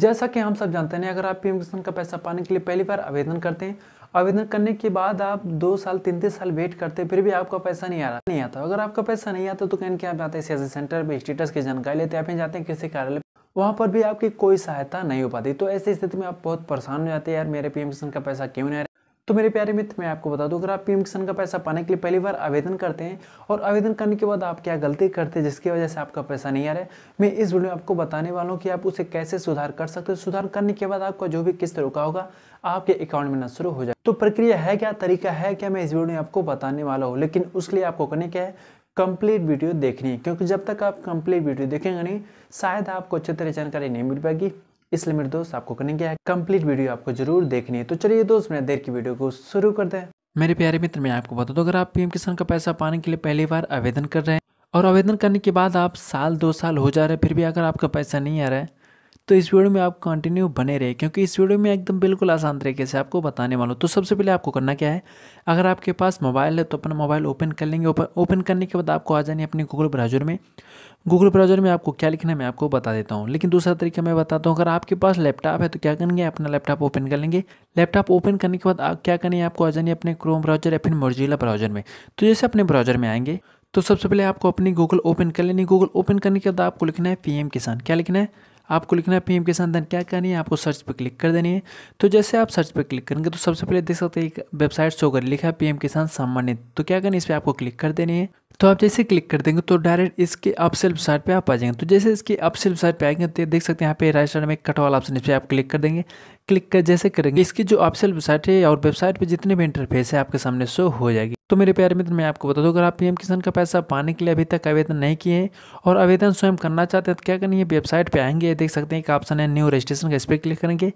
जैसा कि हम सब जानते हैं अगर आप पीएम किसान का पैसा पाने के लिए पहली बार आवेदन करते हैं आवेदन करने के बाद आप दो साल तीन तीन साल वेट करते हैं फिर भी आपका पैसा नहीं आ रहा नहीं आता अगर आपका पैसा नहीं आता तो कहीं आप जाते हैं सियासी सेंटर पर स्टेटस की जानकारी लेते हैं आप जाते हैं कृषि कार्यालय वहाँ पर भी आपकी कोई सहायता नहीं हो पाती तो ऐसी स्थिति में आप बहुत परेशान हो जाते हैं यार मेरे पीएम किसान का पैसा क्यों नहीं आ रहा तो मेरे प्यारे मित्र मैं आपको बता दूं अगर आप पीएम किसान का पैसा पाने के लिए पहली बार आवेदन करते हैं और आवेदन करने के बाद आप क्या गलती करते हैं जिसकी वजह से आपका पैसा नहीं आ रहा है मैं इस वीडियो में आपको बताने वाला हूँ कि आप उसे कैसे सुधार कर सकते हो सुधार करने के बाद आपका जो भी किस्त रुका होगा आपके अकाउंट में ना शुरू हो जाए तो प्रक्रिया है क्या तरीका है क्या मैं इस वीडियो में आपको बताने वाला हूँ लेकिन उसके लिए आपको करने क्या है कंप्लीट वीडियो देखनी है क्योंकि जब तक आप कंप्लीट वीडियो देखेंगे नहीं शायद आपको अच्छे तरह जानकारी नहीं मिल पाएगी इसलिए मेरे दोस्त आपको करने क्या है कंप्लीट वीडियो आपको जरूर देखनी है तो चलिए दोस्त मेरे देर की वीडियो को शुरू कर दे मेरे प्यारे मित्र मैं आपको बता दूँ अगर आप पीएम किसान का पैसा पाने के लिए पहली बार आवेदन कर रहे हैं और आवेदन करने के बाद आप साल दो साल हो जा रहे फिर भी अगर आपका पैसा नहीं आ रहा है तो इस वीडियो में आप कंटिन्यू बने रहे क्योंकि इस वीडियो में एकदम बिल्कुल आसान तरीके से आपको बताने वाला हूँ तो सबसे पहले आपको करना क्या है अगर आपके पास मोबाइल है तो अपना मोबाइल ओपन कर लेंगे ओपन करने के बाद आपको आ जानी अपने गूगल ब्राउजर में गूगल ब्राउजर में आपको क्या लिखना है मैं आपको बता देता हूँ लेकिन दूसरा तरीका मैं बताता हूँ अगर आपके पास लैपटॉप है तो क्या करेंगे अपना लैपटॉप ओपन कर लेंगे लैपटॉप ओपन करने के बाद आप क्या करेंगे आपको आ जानी अपने क्रोम ब्राउजर या फिर मोर्जिला ब्राउजर में तो जैसे अपने ब्राउजर में आएंगे तो सबसे पहले आपको अपनी गूगल ओपन कर लेनी गूगल ओपन करने के बाद आपको लिखना है पीएम किसान क्या लिखना है आपको लिखना है पीएम किसान धन क्या करनी है आपको सर्च पर क्लिक कर देनी है तो जैसे आप सर्च पर क्लिक करेंगे तो सबसे पहले देख सकते हैं एक वेबसाइट शो कर लिखा है पीएम किसान सम्मानित तो क्या करनी है इस पर आपको क्लिक कर देनी है तो आप जैसे क्लिक कर देंगे तो डायरेक्ट इसके अपसेल्फ साइट पे आप आ जाएंगे तो जैसे इसके अपसेल्फ साइट पे आएंगे तो देख सकते हैं यहाँ पे राइट साइड में एक कट वाला ऑप्शन इस पर आप क्लिक कर देंगे क्लिक कर जैसे करेंगे इसकी जो ऑप्शन वेबसाइट है और वेबसाइट पे जितने भी इंटरफेस है आपके सामने शो हो जाएगी तो मेरे प्यारे मित्र मैं आपको बता दूँ अगर आप पीएम किसान का पैसा पाने के लिए अभी तक आवेदन नहीं किए हैं और आवेदन स्वयं करना चाहते हैं तो क्या करनी है वेबसाइट पे आएंगे देख सकते हैं कि ऑप्शन है न्यू रजिस्ट्रेशन का इस पर क्लिक करेंगे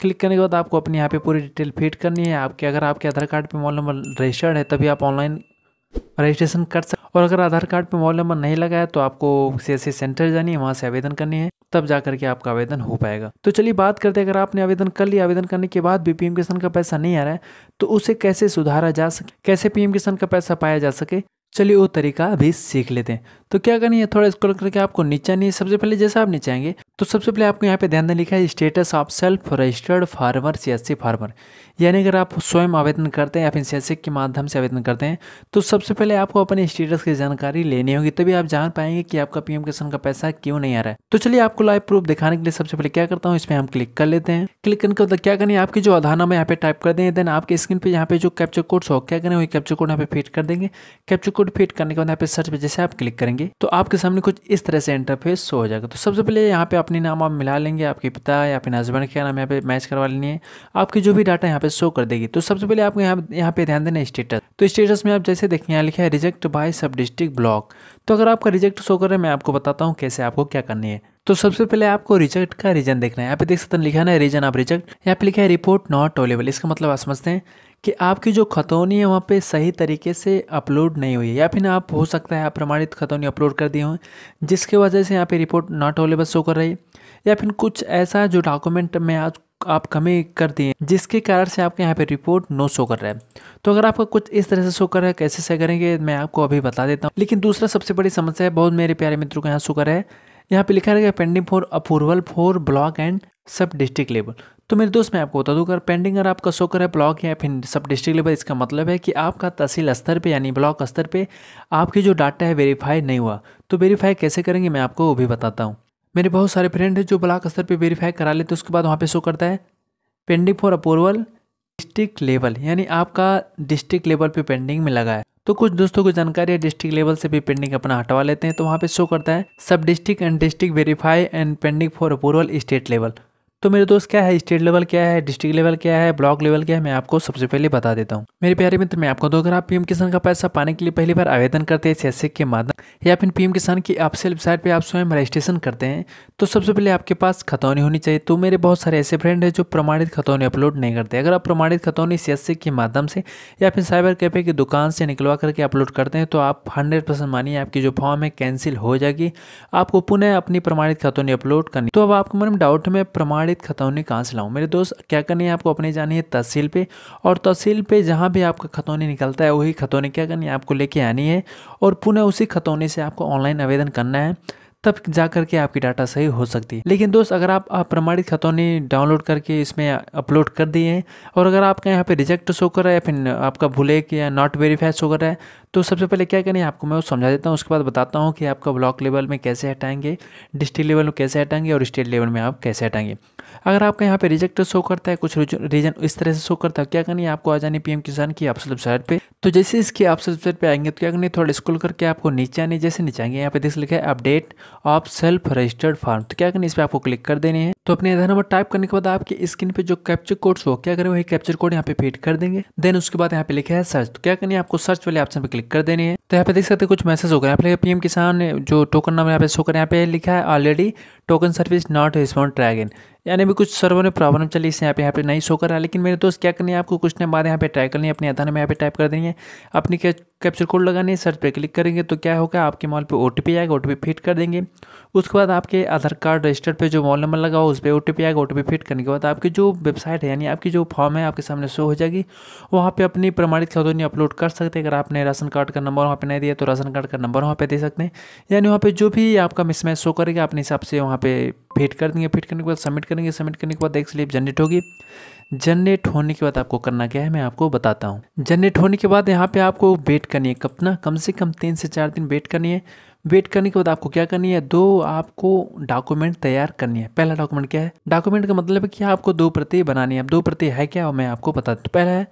क्लिक करने के बाद आपको अपने यहाँ पे पूरी डिटेल फिट करनी है आपके अगर आपके आधार कार्ड पर मोबाइल नंबर रजिस्टर्ड है तभी आप ऑनलाइन रजिस्ट्रेशन कर सकते और अगर आधार कार्ड पर मोबाइल नंबर नहीं लगाया तो आपको सी सेंटर e जानी है वहाँ से आवेदन करनी है तब जा करके आपका आवेदन हो पाएगा तो चलिए बात करते हैं अगर आपने आवेदन कर लिया आवेदन करने के बाद भी पीएम किसान का पैसा नहीं आ रहा है तो उसे कैसे सुधारा जा सके कैसे पीएम किसान का पैसा पाया जा सके चलिए वो तरीका अभी सीख लेते हैं तो क्या करनी है थोड़ा स्क्रॉल करके आपको नीचा नहीं सबसे पहले जैसा आप नीचे आएंगे तो सबसे पहले आपको यहाँ पे ध्यान देने लिखा है status of self registered farmer C S farmer यानी अगर आप स्वयं आवेदन करते हैं या फिर शैक्षिक के माध्यम से आवेदन करते हैं तो सबसे पहले आपको अपने स्टेटस की जानकारी लेनी होगी तभी आप जान पाएंगे कि आपका पीएम किसान का पैसा क्यों नहीं आ रहा है तो चलिए आपको लाइव प्रूफ दिखाने के लिए सबसे पहले क्या करता हूँ इसमें हम क्लिक कर लेते हैं क्लिक करने के बाद क्या करें आपके जो आधार नंबर यहाँ पे टाइप कर देंगे देन आपके स्क्रीन पे यहाँ पे जो कैप्चर कोड हो क्या करें वही कैप्चर कोड यहाँ पे फिट कर देंगे कैप्चर कोड फिट करने के बाद यहाँ पे सर्च पर जैसे आप क्लिक करेंगे तो आपके सामने कुछ इस तरह से इंटरफेस हो जाएगा तो सबसे पहले यहाँ पे अपने नाम आप मिला लेंगे आपके पिता या अपने हस्बैंड का नाम यहाँ पे मैच करवा लेनी है आपकी जो भी डाटा यहाँ पे शो कर देगी तो सबसे पहले आपको यहाँ यहाँ पे ध्यान देना स्टेटस तो स्टेटस में आप जैसे देखिए यहाँ लिखा है reject by sub district block तो अगर आपका रिजेक्ट शो कर रहा है मैं आपको बताता हूँ कैसे आपको क्या करनी है तो सबसे पहले आपको रिजेक्ट का रीजन देखना है यहाँ पे देख सकते हैं लिखा है रीजन आप रिजेक्ट यहाँ पे लिखा है रिपोर्ट नॉट अवेलेबल इसका मतलब आप समझते हैं कि आपकी जो खतौनी है वहाँ पे सही तरीके से अपलोड नहीं हुई है या फिर आप हो सकता है आप प्रमाणित खतौनी अपलोड कर दिए हों जिसके वजह से यहाँ पे रिपोर्ट नॉट अवेलेबल शो कर रही है या फिर कुछ ऐसा जो डॉक्यूमेंट में आज आप कमी कर दिए जिसके कारण से आपके यहाँ पे रिपोर्ट नो शो कर रहा है तो अगर आपका कुछ इस तरह से शो कर रहा है कैसे से करेंगे मैं आपको अभी बता देता हूँ लेकिन दूसरा सबसे बड़ी समस्या है बहुत मेरे प्यारे मित्रों का यहाँ शो कर रहा है यहाँ पे लिखा रहेगा pending for approval for block and sub district level तो मेरे दोस्त मैं आपको बता दूँ अगर पेंडिंग अगर आपका शो कर है ब्लॉक या फिर सब डिस्ट्रिक्ट लेवल इसका मतलब है कि आपका तहसील स्तर पे यानी ब्लॉक स्तर पे आपकी जो डाटा है वेरीफाई नहीं हुआ तो वेरीफाई कैसे करेंगे मैं आपको वो भी बताता हूँ मेरे बहुत सारे फ्रेंड हैं जो ब्लॉक स्तर पे वेरीफाई करा लेते तो उसके बाद वहाँ पे शो करता है pending for approval district level यानी आपका डिस्ट्रिक्ट लेवल पे पेंडिंग में लगा है तो कुछ दोस्तों को जानकारी है डिस्ट्रिक्ट लेवल से भी पेंडिंग अपना हटवा लेते हैं तो वहाँ पे शो करता है sub district and district verify and pending for approval state level तो मेरे दोस्त क्या है स्टेट लेवल क्या है डिस्ट्रिक्ट लेवल क्या है ब्लॉक लेवल क्या है मैं आपको सबसे पहले बता देता हूँ मेरे प्यारे मित्र मैं आपको दो अगर आप पीएम किसान का पैसा पाने के लिए पहली बार आवेदन करते हैं सी के माध्यम या फिर पीएम किसान की आपसे वेबसाइट पर आप स्वयं रजिस्ट्रेशन करते हैं तो सबसे पहले आपके पास खतौनी होनी चाहिए तो मेरे बहुत सारे ऐसे फ्रेंड है जो प्रमाणित खतौनी अपलोड नहीं करते अगर आप प्रमाणित खतौनी सी के माध्यम से या फिर साइबर कैफे की दुकान से निकलवा करके अपलोड करते हैं तो आप हंड्रेड परसेंट मानिए आपकी जो फॉर्म है कैंसिल हो जाएगी आपको पुनः अपनी प्रमाणित खतौनी अपलोड करनी तो अब आपके मन में डाउट में प्रमाणित संचालित खतौनी कहाँ से लाऊँ मेरे दोस्त क्या करनी है आपको अपने जानी है तहसील पे और तहसील पे जहाँ भी आपका खतौनी निकलता है वही खतौनी क्या करनी है आपको लेके आनी है और पुनः उसी खतौनी से आपको ऑनलाइन आवेदन करना है तब जा करके आपकी डाटा सही हो सकती है लेकिन दोस्त अगर आप, आप खतौनी डाउनलोड करके इसमें अपलोड कर दिए हैं और अगर आपका यहाँ पे रिजेक्ट शो कर रहा है फिर आपका भूले या नॉट वेरीफाई शो कर रहा है तो सबसे पहले क्या करें आपको मैं वो समझा देता हूँ उसके बाद बताता हूँ कि आपका ब्लॉक लेवल में कैसे हटाएंगे डिस्ट्रिक्ट लेवल में कैसे हटाएंगे और स्टेट लेवल में आप कैसे हटाएंगे अगर आपका यहाँ पे रिजेक्ट शो करता है कुछ रीजन इस तरह से शो करता है क्या करनी है आपको आ जानी पी किसान की आप वेबसाइट पर तो जैसे इसके आप सर्च पे आएंगे तो क्या करेंगे थोड़ा स्क्रॉल करके आपको नीचे आने जैसे नीचे आएंगे यहाँ पे देख लिखा है update of self registered form तो क्या करनी इस पर आपको क्लिक कर देने हैं तो अपने आधार नंबर टाइप करने के बाद आपकी स्क्रीन पे जो कैप्चर कोड हो क्या करें वही कैप्चर कोड यहाँ पे फीड कर देंगे देन उसके बाद यहाँ पे लिखा है सर्च तो क्या करनी आपको सर्च वाले ऑप्शन पे क्लिक कर देने हैं तो यहाँ पे देख सकते हैं कुछ मैसेज होगा यहाँ पे पीएम किसान जो टोकन नाम यहाँ पे शो कर यहाँ पे लिखा है already token service not respond try again यानी भी कुछ सर्वर में प्रॉब्लम चली इससे यहाँ पे यहाँ पे नहीं शो कर रहा है लेकिन मेरे दोस्त क्या करनी है आपको कुछ टाइम बाद यहाँ पे ट्राई करनी है अपने आधार में यहाँ पे टाइप कर देनी है अपनी क्या कैप्चर कोड लगाने सर्च पे क्लिक करेंगे तो क्या होगा आपके मॉल पे ओ आएगा ओ फिट कर देंगे उसके बाद आपके आधार कार्ड रजिस्टर पे जो मॉल नंबर लगा हो उस पर ओ आएगा ओ फिट करने के बाद आपकी जो वेबसाइट है यानी आपकी जो फॉर्म है आपके सामने शो हो जाएगी वहाँ पर अपनी प्रमाणित खदोनी अपलोड कर सकते हैं अगर आपने राशन कार्ड का नंबर वहाँ पर नहीं दिया तो राशन कार्ड का नंबर वहाँ पर दे सकते हैं यानी वहाँ पर जो भी आपका मिसमैच शो करेगा अपने हिसाब से वहाँ पर फिट कर देंगे फिट करने के बाद सबमिट करेंगे सबमिट करने के बाद एक स्लिप जनरेट होगी जनरेट होने के बाद आपको करना क्या है मैं आपको बताता हूँ जनरेट होने के बाद यहाँ पे आपको वेट करनी है कब ना कम से कम तीन से चार दिन वेट करनी है वेट करने के बाद आपको क्या करनी है दो आपको डॉक्यूमेंट तैयार करनी है पहला डॉक्यूमेंट क्या है डॉक्यूमेंट का मतलब है कि आपको दो प्रति बनानी है अब दो प्रति है क्या मैं आपको बता दूँ पहला है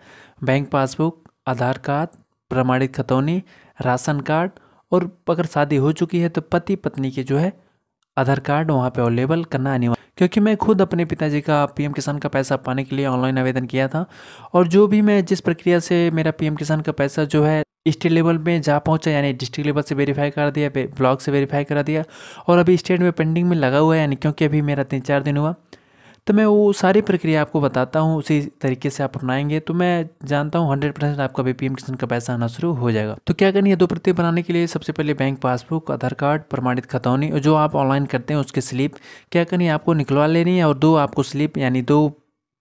बैंक पासबुक आधार कार्ड प्रमाणित खतौनी राशन कार्ड और अगर शादी हो चुकी है तो पति पत्नी के जो है आधार कार्ड वहाँ पर अवेलेबल करना अनिवार्य क्योंकि मैं खुद अपने पिताजी का पीएम किसान का पैसा पाने के लिए ऑनलाइन आवेदन किया था और जो भी मैं जिस प्रक्रिया से मेरा पीएम किसान का पैसा जो है स्टेट लेवल में जा पहुंचा यानी डिस्ट्रिक्ट लेवल से वेरीफाई करा दिया ब्लॉक से वेरीफाई करा दिया और अभी स्टेट में पेंडिंग में लगा हुआ है यानी क्योंकि अभी मेरा तीन चार दिन हुआ तो मैं वो सारी प्रक्रिया आपको बताता हूँ उसी तरीके से आप अपनाएंगे तो मैं जानता हूँ हंड्रेड परसेंट आपका पीएम किसान का पैसा आना शुरू हो जाएगा तो क्या करनी है दो प्रति बनाने के लिए सबसे पहले बैंक पासबुक आधार कार्ड प्रमाणित खतौनी जो आप ऑनलाइन करते हैं उसकी स्लिप क्या करनी है आपको निकलवा लेनी है और दो आपको स्लिप यानी दो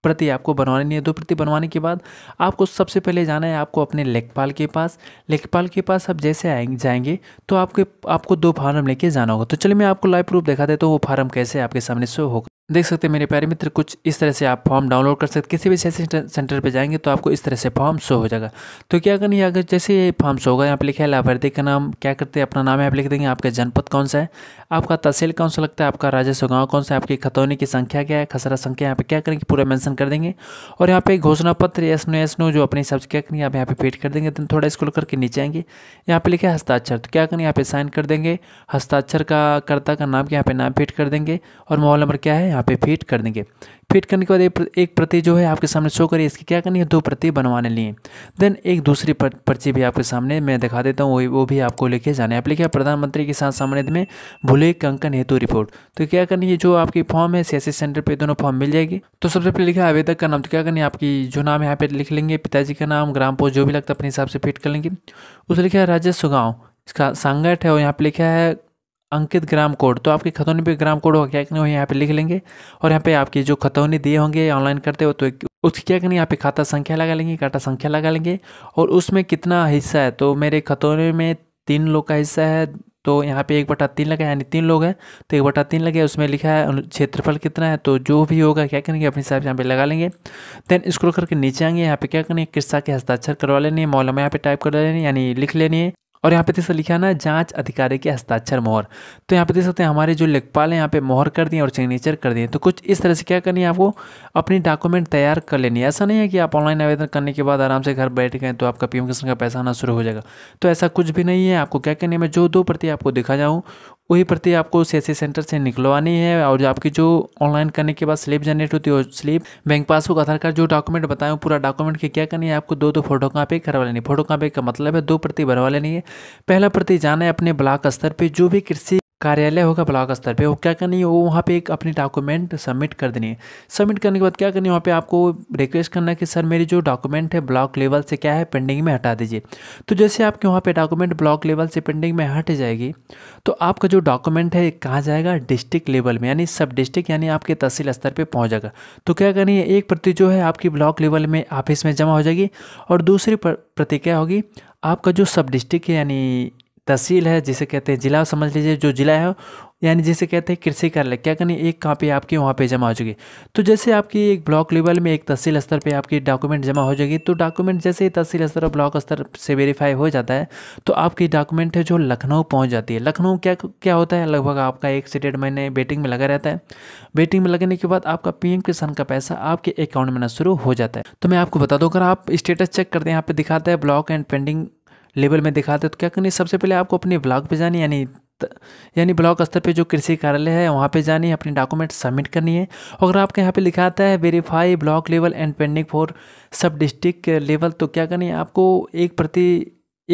प्रति आपको बनवानी है दो प्रति बनवाने के बाद आपको सबसे पहले जाना है आपको अपने लेखपाल के पास लेखपाल के पास आप जैसे आएंगे जाएंगे तो आपके आपको दो फार्म लेके जाना होगा तो चलिए मैं आपको लाइव प्रूफ दिखा देता तो हूँ वो फार्म कैसे आपके सामने शो होगा देख सकते हैं मेरे प्यारे मित्र कुछ इस तरह से आप फॉर्म डाउनलोड कर सकते किसी भी सेशन सेंटर पे जाएंगे तो आपको इस तरह से फॉर्म शो हो जाएगा तो क्या करनी अगर जैसे ये फॉर्म शो होगा यहाँ पे लिखा है लाभार्थी का नाम क्या करते हैं अपना नाम यहाँ पे लिख देंगे आपका जनपद कौन सा है आपका तहसील कौन सा लगता है आपका राजस्व गाँव कौन सा है आपकी खतौनी की संख्या क्या है खसरा संख्या यहाँ पर क्या करेंगे पूरा मैंसन कर देंगे और यहाँ पे घोषणा पत्र एस नो एस नो जो अपने हिसाब से क्या करेंगे आप यहाँ पर पेट कर देंगे दिन तो थोड़ा स्कूल करके नीचे आएंगे यहाँ पर लिखा हस्ताक्षर तो क्या करनी यहाँ पे साइन कर देंगे हस्ताक्षर का कर्ता का नाम यहाँ पे नाम फिट कर देंगे और मोबाइल नंबर क्या है यहाँ पे फिट कर देंगे फिट करने के बाद एक प्रति जो है आपके सामने शो करिए इसकी क्या करनी है दो प्रति बनवाने लिए देन एक दूसरी पर, पर्ची भी आपके सामने मैं दिखा देता हूँ वही वो भी आपको लेके जाने आप लिखिए प्रधानमंत्री किसान सम्मान में भूले कंकन हेतु रिपोर्ट तो क्या करनी है जो आपकी फॉर्म है सी सेंटर पर दोनों फॉर्म मिल जाएगी तो सबसे पहले लिखा आवेदक का नाम तो क्या करनी है आपकी जो नाम यहाँ पे लिख लेंगे पिताजी का नाम ग्राम पोस्ट जो भी लगता है अपने हिसाब से फिट कर लेंगे उसे लिखा है राजेश सुगाँव इसका संगठ है और यहाँ पे लिखा है अंकित ग्राम कोड तो आपके खतौनी पे ग्राम कोड होगा क्या करना यहाँ पे लिख लेंगे और यहाँ पे आपके जो खतौनी दिए होंगे ऑनलाइन करते हो तो उसकी क्या करनी यहाँ पे खाता संख्या लगा लेंगे काटा संख्या लगा लेंगे और उसमें कितना हिस्सा है तो मेरे खतौनी में तीन लोग का हिस्सा है तो यहाँ पे एक बटा तीन लगा यानी तीन लोग हैं तो एक बटा तीन लगे उसमें लिखा है क्षेत्रफल कितना है तो जो भी होगा क्या करेंगे अपने हिसाब से यहाँ पे लगा लेंगे देन स्क्रॉल करके नीचे आएंगे यहाँ पे क्या करेंगे किस्सा के हस्ताक्षर करवा लेनी है मौलम यहाँ पे टाइप कर लेनी यानी लिख लेनी है और यहाँ पे देख तो लिखा ना जांच अधिकारी के हस्ताक्षर मोहर तो यहाँ पे देख सकते हैं हमारे जो लेखपाल हैं यहाँ पे मोहर कर दिए और सिग्नेचर कर दिए तो कुछ इस तरह से क्या करनी है आपको अपनी डॉक्यूमेंट तैयार कर लेनी है ऐसा नहीं है कि आप ऑनलाइन आवेदन करने के बाद आराम से घर बैठ गए तो आपका पी किसान का पैसा आना शुरू हो जाएगा तो ऐसा कुछ भी नहीं है आपको क्या है मैं जो दो प्रति आपको दिखा जाऊँ वही प्रति आपको सेसे सेंटर से निकलवानी है और आपकी जो ऑनलाइन करने के बाद स्लिप जनरेट होती है slip bank passbook Aadhaar card जो डॉक्यूमेंट बताए पूरा डॉक्यूमेंट की क्या करनी है आपको दो दो फोटो कापी करवा लेनी फोटो कापी का मतलब है दो प्रति भरवा लेनी है पहला प्रति जाना है अपने ब्लॉक स्तर पर जो भी कृषि कार्यालय होगा ब्लॉक स्तर पे वो क्या करनी है वो वहाँ पे एक अपनी डॉक्यूमेंट सबमिट कर देनी है सबमिट करने के बाद क्या करनी है वहाँ पे आपको रिक्वेस्ट करना है कि सर मेरी जो डॉक्यूमेंट है ब्लॉक लेवल से क्या है पेंडिंग में हटा दीजिए तो जैसे आपके वहाँ पे डॉक्यूमेंट ब्लॉक लेवल से पेंडिंग में हट जाएगी तो आपका जो डॉक्यूमेंट है कहाँ जाएगा डिस्ट्रिक्ट लेवल में यानी सब डिस्ट्रिक्ट यानी आपके तहसील स्तर पर पहुँच जाएगा तो क्या करनी है एक प्रति जो है आपकी ब्लॉक लेवल में ऑफिस में जमा हो जाएगी और दूसरी प्रति क्या होगी आपका जो सब डिस्ट्रिक्ट है यानी तहसील है जिसे कहते हैं जिला समझ लीजिए जो जिला है यानी जिसे कहते हैं कृषि कार्यालय क्या करनी एक कापी आपकी वहाँ पे जमा हो जाएगी तो जैसे आपकी एक ब्लॉक लेवल में एक तहसील स्तर पे आपकी डॉक्यूमेंट जमा हो जाएगी तो डॉक्यूमेंट जैसे ही तहसील स्तर और ब्लॉक स्तर से वेरीफाई हो जाता है तो आपकी डॉक्यूमेंट है जो लखनऊ पहुँच जाती है लखनऊ क्या क्या होता है लगभग आपका एक से डेढ़ महीने वेटिंग में लगा रहता है वेटिंग में लगने के बाद आपका पी किसान का पैसा आपके अकाउंट में ना शुरू हो जाता है तो मैं आपको बता दूँ अगर आप स्टेटस चेक करते हैं यहाँ पर दिखाता है ब्लॉक एंड पेंडिंग लेवल में दिखाते हैं तो क्या करनी सबसे पहले आपको अपने ब्लॉक पे जानी यानी यानी ब्लॉक स्तर पे जो कृषि कार्यालय है वहाँ पे जानी है अपनी डॉक्यूमेंट सबमिट करनी है अगर आपके यहाँ पे लिखा आता है verify block level and pending for sub district level तो क्या करनी है आपको एक प्रति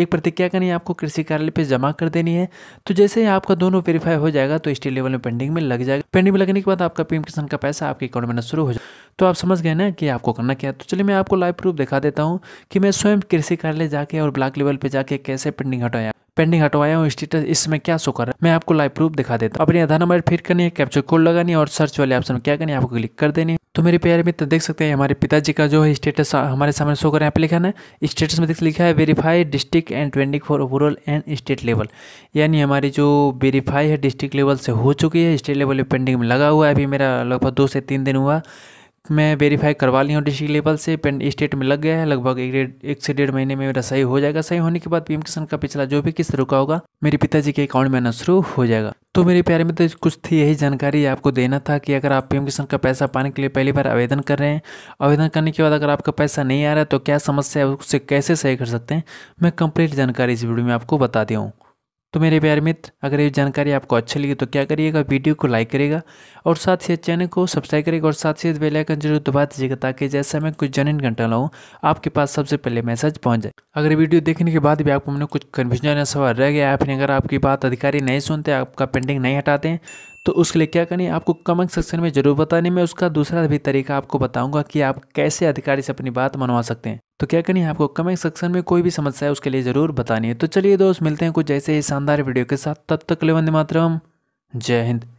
एक प्रतिक्रिया करनी आपको कृषि कार्यालय पे जमा कर देनी है तो जैसे ही आपका दोनों वेरीफाई हो जाएगा तो स्टेट लेवल में पेंडिंग में लग जाएगा पेंडिंग में लगने के बाद आपका पीएम किसान का पैसा आपके अकाउंट में शुरू हो जाए तो आप समझ गए ना कि आपको करना क्या है तो चलिए मैं आपको लाइव प्रूफ दिखा देता हूँ कि मैं स्वयं कृषि कार्यालय जाके और ब्लॉक लेवल पर जाके कैसे पेंडिंग हटाया पेंडिंग हटवाया हूँ स्टेटस इसमें क्या शो कर रहा है मैं आपको लाइव प्रूफ दिखा देता हूँ अपने आधार नंबर फिर करनी है कैप्चर कोड लगानी है और सर्च वाले ऑप्शन में क्या करनी है आपको क्लिक कर देनी है तो मेरे प्यारे मित्र देख सकते हैं हमारे पिताजी का जो है स्टेटस हमारे सामने शो कर यहाँ पे लिखा है स्टेटस में देख लिखा है verify district and twenty four overall and state level यानी हमारी जो वेरीफाई है डिस्ट्रिक्ट लेवल से हो चुकी है स्टेट लेवल पेंडिंग में लगा हुआ है अभी मेरा लगभग दो से तीन दिन हुआ मैं वेरीफाई करवा ली हूँ डिस्ट्रिक्ट लेवल से पेंड स्टेट में लग गया है लगभग एक डेढ़ एक से डेढ़ महीने में मेरा सही हो जाएगा सही होने के बाद पीएम किसान का पिछला जो भी किस्त रुका होगा मेरे पिताजी के अकाउंट में आना शुरू हो जाएगा तो मेरे प्यारे में तो कुछ थी यही जानकारी आपको देना था कि अगर आप पीएम किसान का पैसा पाने के लिए पहली बार आवेदन कर रहे हैं आवेदन करने के बाद अगर आपका पैसा नहीं आ रहा है तो क्या समस्या है उससे कैसे सही कर सकते हैं मैं कंप्लीट जानकारी इस वीडियो में आपको बता दिया हूँ तो मेरे प्यार मित्र अगर ये जानकारी आपको अच्छी लगी तो क्या करिएगा वीडियो को लाइक करेगा और साथ ही चैनल को सब्सक्राइब करेगा और साथ ही बेल आइकन जरूर दबा दीजिएगा ताकि जैसा मैं कुछ जन घंटा लाऊँ आपके पास सबसे पहले मैसेज पहुँच जाए अगर वीडियो देखने के बाद भी आपको मैंने कुछ कन्फ्यूजन या सवाल रह गया या फिर अगर आपकी बात अधिकारी नहीं सुनते आपका पेंडिंग नहीं हटाते तो उसके लिए क्या है आपको कमेंट सेक्शन में जरूर बताने मैं उसका दूसरा भी तरीका आपको बताऊंगा कि आप कैसे अधिकारी से अपनी बात मनवा सकते हैं तो क्या है आपको कमेंट सेक्शन में कोई भी समस्या है उसके लिए ज़रूर बतानी है तो चलिए दोस्त मिलते हैं कुछ ऐसे ही शानदार वीडियो के साथ तब तक ले वंदे मातरम जय हिंद